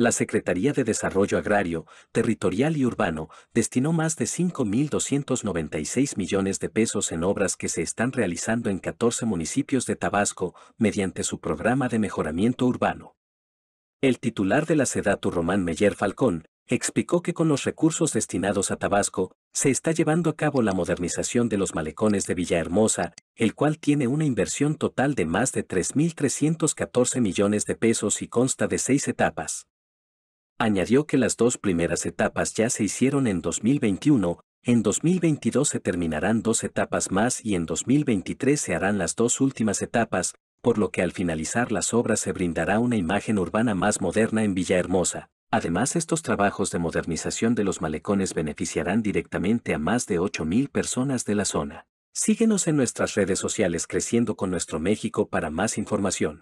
la Secretaría de Desarrollo Agrario, Territorial y Urbano destinó más de 5.296 millones de pesos en obras que se están realizando en 14 municipios de Tabasco mediante su programa de mejoramiento urbano. El titular de la SEDATU Román Meyer Falcón explicó que con los recursos destinados a Tabasco se está llevando a cabo la modernización de los malecones de Villahermosa, el cual tiene una inversión total de más de 3.314 millones de pesos y consta de seis etapas. Añadió que las dos primeras etapas ya se hicieron en 2021, en 2022 se terminarán dos etapas más y en 2023 se harán las dos últimas etapas, por lo que al finalizar las obras se brindará una imagen urbana más moderna en Villahermosa. Además, estos trabajos de modernización de los malecones beneficiarán directamente a más de 8.000 personas de la zona. Síguenos en nuestras redes sociales creciendo con nuestro México para más información.